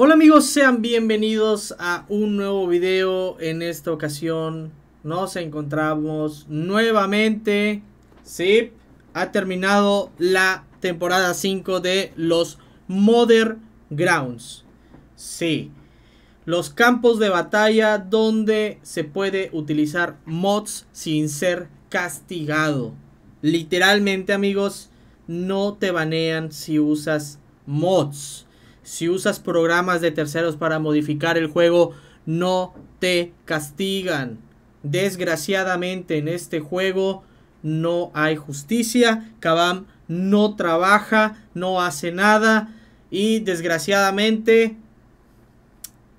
Hola amigos, sean bienvenidos a un nuevo video. En esta ocasión nos encontramos nuevamente. Sí, ha terminado la temporada 5 de los Modern Grounds. Sí, los campos de batalla donde se puede utilizar mods sin ser castigado. Literalmente amigos, no te banean si usas mods. Si usas programas de terceros para modificar el juego, no te castigan. Desgraciadamente en este juego no hay justicia. Kabam no trabaja, no hace nada y desgraciadamente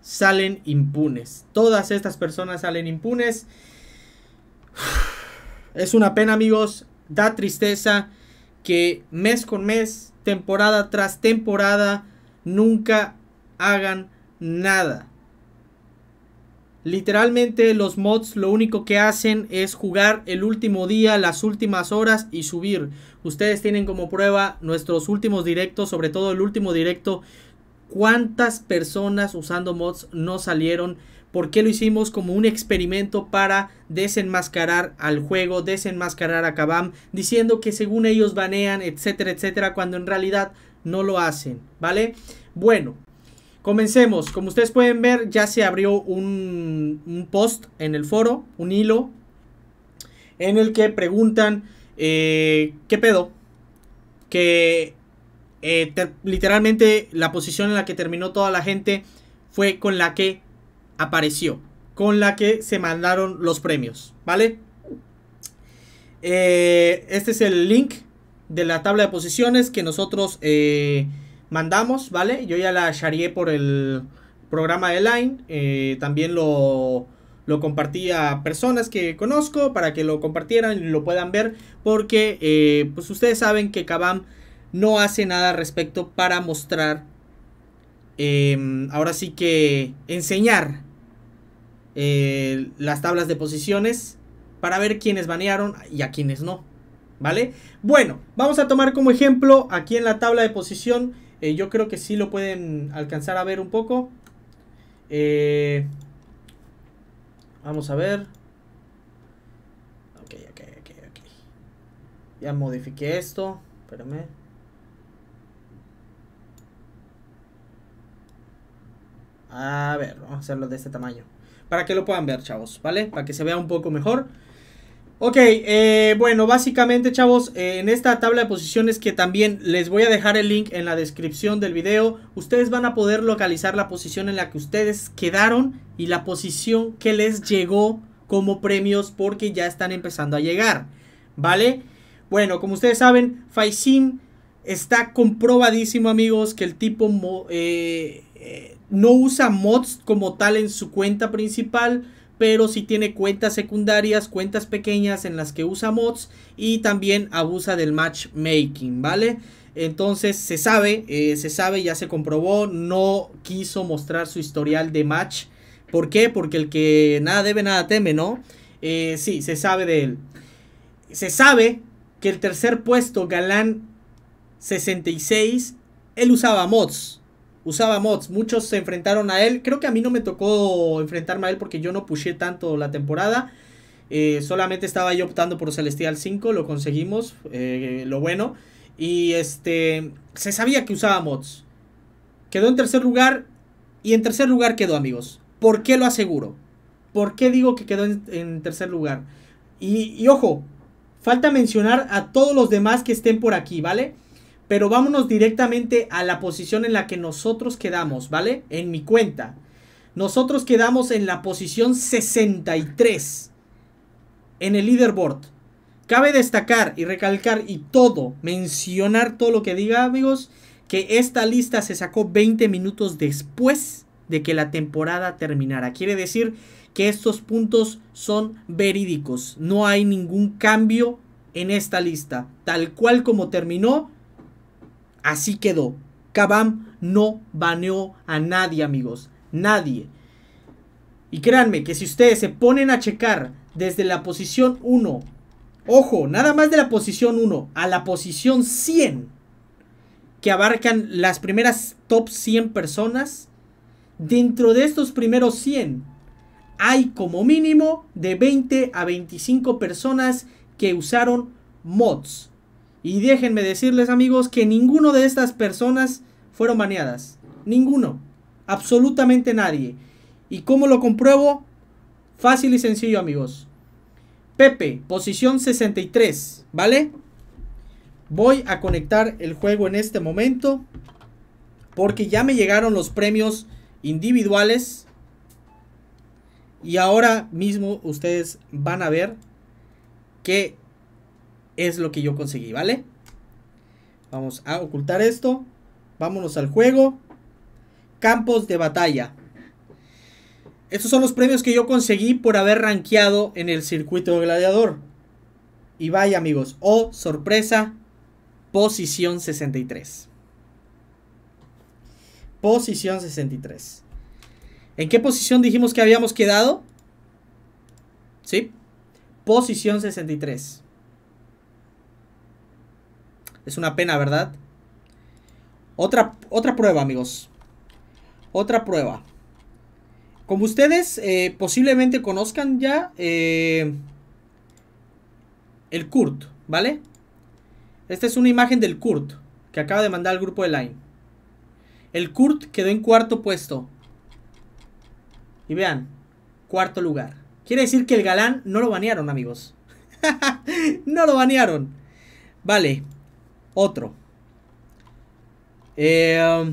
salen impunes. Todas estas personas salen impunes. Es una pena amigos, da tristeza que mes con mes, temporada tras temporada, nunca hagan nada. Literalmente los mods lo único que hacen es jugar el último día, las últimas horas y subir. Ustedes tienen como prueba nuestros últimos directos, sobre todo el último directo. ¿Cuántas personas usando mods no salieron? ¿Por qué lo hicimos como un experimento para desenmascarar al juego, desenmascarar a Kabam, diciendo que según ellos banean, etcétera, etcétera, cuando en realidad no lo hacen, ¿vale? Bueno, comencemos. Como ustedes pueden ver, ya se abrió un, post en el foro, un hilo, en el que preguntan, eh, ¿qué pedo? Que eh, literalmente la posición en la que terminó toda la gente fue con la que apareció, con la que se mandaron los premios, ¿vale? Eh, este es el link de la tabla de posiciones que nosotros eh, mandamos, ¿vale? Yo ya la shareé por el programa de Line. Eh, también lo, compartí a personas que conozco para que lo compartieran y lo puedan ver. Porque eh, pues ustedes saben que Kabam no hace nada al respecto para mostrar. Em, ahora sí que enseñar las tablas de posiciones para ver quiénes banearon y a quiénes no. ¿vale? Bueno, vamos a tomar como ejemplo aquí en la tabla de posición. Eh, yo creo que sí lo pueden alcanzar a ver un poco. Eh, vamos a ver. Ok, ok, ok, ok. Ya modifiqué esto. Espérame. A ver, vamos a hacerlo de este tamaño. Para que lo puedan ver, chavos, ¿vale? Para que se vea un poco mejor. Ok, eh, bueno, básicamente chavos, eh, en esta tabla de posiciones que también les voy a dejar el link en la descripción del video, ustedes van a poder localizar la posición en la que ustedes quedaron y la posición que les llegó como premios porque ya están empezando a llegar, ¿vale? Bueno, como ustedes saben, Faisin está comprobadísimo amigos que el tipo eh, no usa mods como tal en su cuenta principal, pero sí tiene cuentas secundarias, cuentas pequeñas en las que usa mods y también abusa del matchmaking, ¿vale? Entonces se sabe, eh, se sabe, ya se comprobó, no quiso mostrar su historial de match. ¿Por qué? Porque el que nada debe, nada teme, ¿no? Eh, sí, se sabe de él. Se sabe que el tercer puesto, Galán 66, él usaba mods usaba mods. Muchos se enfrentaron a él. Creo que a mí no me tocó enfrentarme a él porque yo no pushe tanto la temporada. Eh, solamente estaba yo optando por Celestial 5, lo conseguimos, eh, lo bueno. Y este, se sabía que usaba mods. Quedó en tercer lugar y en tercer lugar quedó, amigos. ¿Por qué lo aseguro? ¿Por qué digo que quedó en, tercer lugar? y, ojo, falta mencionar a todos los demás que estén por aquí, ¿vale? Pero vámonos directamente a la posición en la que nosotros quedamos, ¿vale? En mi cuenta. Nosotros quedamos en la posición 63 en el leaderboard. Cabe destacar y recalcar y todo, mencionar todo lo que diga, amigos, que esta lista se sacó 20 minutos después de que la temporada terminara. Quiere decir que estos puntos son verídicos. No hay ningún cambio en esta lista. Tal cual como terminó, Así quedó. Kabam no baneó a nadie, amigos. Nadie. Y créanme que si ustedes se ponen a checar desde la posición 1, ojo, nada más de la posición 1 a la posición 100, que abarcan las primeras top 100 personas, dentro de estos primeros 100 hay como mínimo de 20 a 25 personas que usaron mods. Y déjenme decirles amigos que ninguno de estas personas fueron baneadas. Ninguno. Absolutamente nadie. ¿Y cómo lo compruebo? Fácil y sencillo amigos. Pepe, posición 63, ¿vale? Voy a conectar el juego en este momento porque ya me llegaron los premios individuales y ahora mismo ustedes van a ver que es lo que yo conseguí, ¿vale? Vamos a ocultar esto. Vámonos al juego. Campos de batalla. Estos son los premios que yo conseguí por haber rankeado en el circuito de gladiador. Y vaya amigos, oh sorpresa, posición 63. Posición 63. ¿En qué posición dijimos que habíamos quedado? ¿Sí? Posición 63. Es una pena, ¿verdad? Otra, otra prueba, amigos. Otra prueba. Como ustedes eh, posiblemente conozcan ya eh, el Kurt, ¿vale? Esta es una imagen del Kurt que acaba de mandar al grupo de Line. El Kurt quedó en cuarto puesto. Y vean, cuarto lugar. Quiere decir que el galán no lo banearon, amigos. no lo banearon. Vale. Otro. Eh,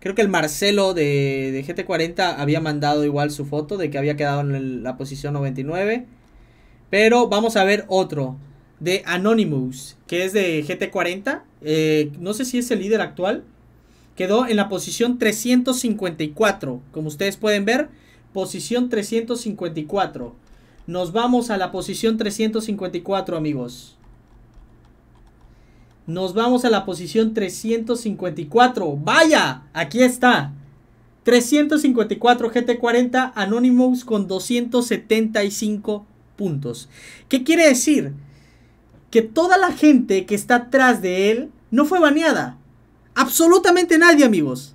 creo que el Marcelo de, GT40 había mandado igual su foto de que había quedado en la posición 99. Pero vamos a ver otro. De Anonymous, que es de GT40. Eh, no sé si es el líder actual. Quedó en la posición 354. Como ustedes pueden ver, posición 354. Nos vamos a la posición 354, amigos. Nos vamos a la posición 354. Vaya, aquí está. 354 GT40 Anonymous con 275 puntos. ¿Qué quiere decir? Que toda la gente que está atrás de él no fue baneada. Absolutamente nadie, amigos.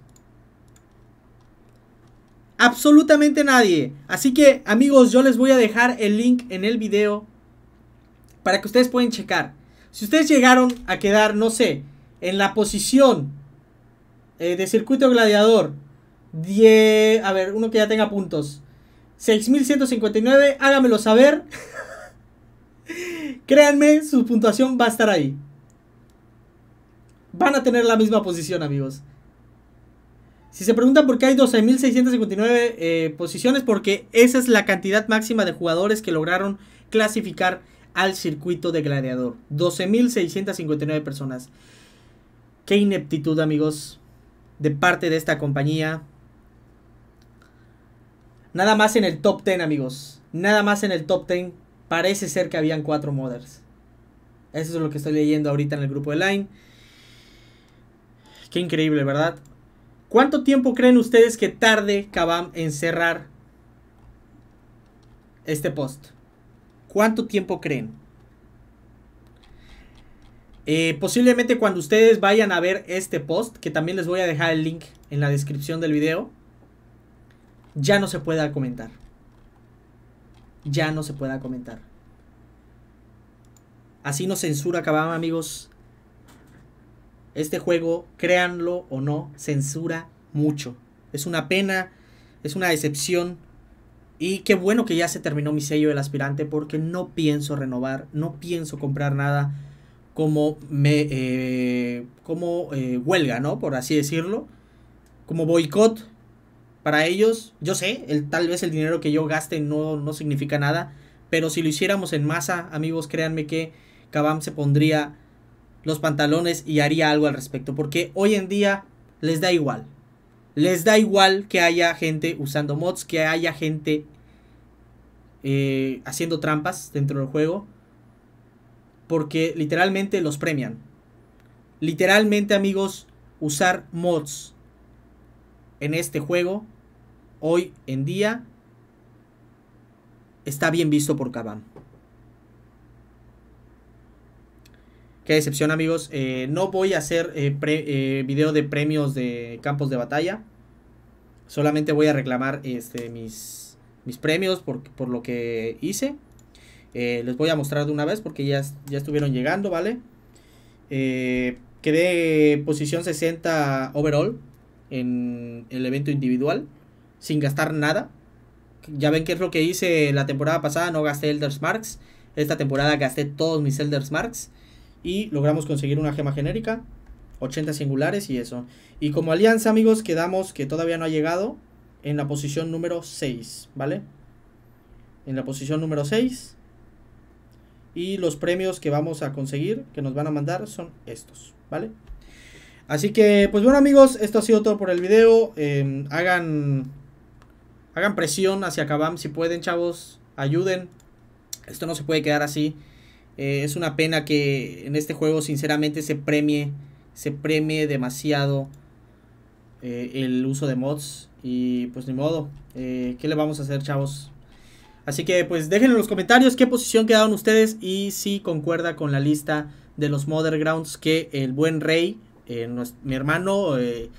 Absolutamente nadie. Así que, amigos, yo les voy a dejar el link en el video para que ustedes puedan checar. Si ustedes llegaron a quedar, no sé, en la posición eh, de circuito gladiador, 10, a ver, uno que ya tenga puntos, 6159, hágamelo saber. Créanme, su puntuación va a estar ahí. Van a tener la misma posición, amigos. Si se preguntan por qué hay 12.659 eh, posiciones, porque esa es la cantidad máxima de jugadores que lograron clasificar al circuito de gladiador. 12.659 personas. Qué ineptitud, amigos, de parte de esta compañía. Nada más en el top 10, amigos. Nada más en el top 10. Parece ser que habían cuatro modders. Eso es lo que estoy leyendo ahorita en el grupo de Line. Qué increíble, ¿verdad? ¿Cuánto tiempo creen ustedes que tarde Kabam en cerrar este post? ¿Cuánto tiempo creen? Eh, posiblemente cuando ustedes vayan a ver este post, que también les voy a dejar el link en la descripción del video, ya no se pueda comentar. Ya no se pueda comentar. Así no censura cabrón, amigos. Este juego, créanlo o no, censura mucho. Es una pena, es una decepción, y qué bueno que ya se terminó mi sello del aspirante porque no pienso renovar, no pienso comprar nada como me eh, como eh, huelga, ¿no? Por así decirlo, como boicot para ellos. Yo sé, el, tal vez el dinero que yo gaste no, no significa nada, pero si lo hiciéramos en masa, amigos, créanme que Kabam se pondría los pantalones y haría algo al respecto, porque hoy en día les da igual. Les da igual que haya gente usando mods, que haya gente eh, haciendo trampas dentro del juego. Porque literalmente los premian. Literalmente amigos, usar mods en este juego, hoy en día, está bien visto por Kabam. Qué decepción amigos. Eh, no voy a hacer eh, eh, video de premios de campos de batalla. Solamente voy a reclamar este, mis, mis premios por, por lo que hice. les voy a mostrar de una vez porque ya, ya estuvieron llegando, ¿vale? quedé posición 60 overall en el evento individual. Sin gastar nada. Ya ven qué es lo que hice la temporada pasada. No gasté Elders Marks. Esta temporada gasté todos mis Elders Marks y logramos conseguir una gema genérica, 80 singulares y eso. Y como alianza, amigos, quedamos que todavía no ha llegado en la posición número 6, ¿vale? En la posición número 6. Y los premios que vamos a conseguir, que nos van a mandar, son estos, ¿vale? Así que, pues bueno, amigos, esto ha sido todo por el video. Em, hagan, hagan presión hacia Kabam si pueden, chavos. Ayuden. Esto no se puede quedar así. Eh, es una pena que en este juego sinceramente se premie, se premie demasiado eh, el uso de mods. Y pues ni modo, eh, ¿qué le vamos a hacer chavos? Así que pues déjenlo en los comentarios qué posición quedaron ustedes y si concuerda con la lista de los Mother Grounds que el buen rey, mi hermano,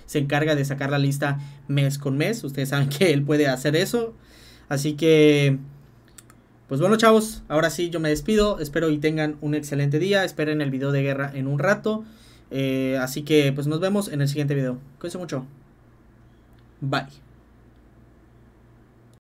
se encarga de sacar la lista mes con mes. Ustedes saben que él puede hacer eso. Así que pues bueno chavos, ahora sí yo me despido, espero y tengan un excelente día, esperen el video de guerra en un rato, eh, así que pues nos vemos en el siguiente video, cuídense mucho, bye.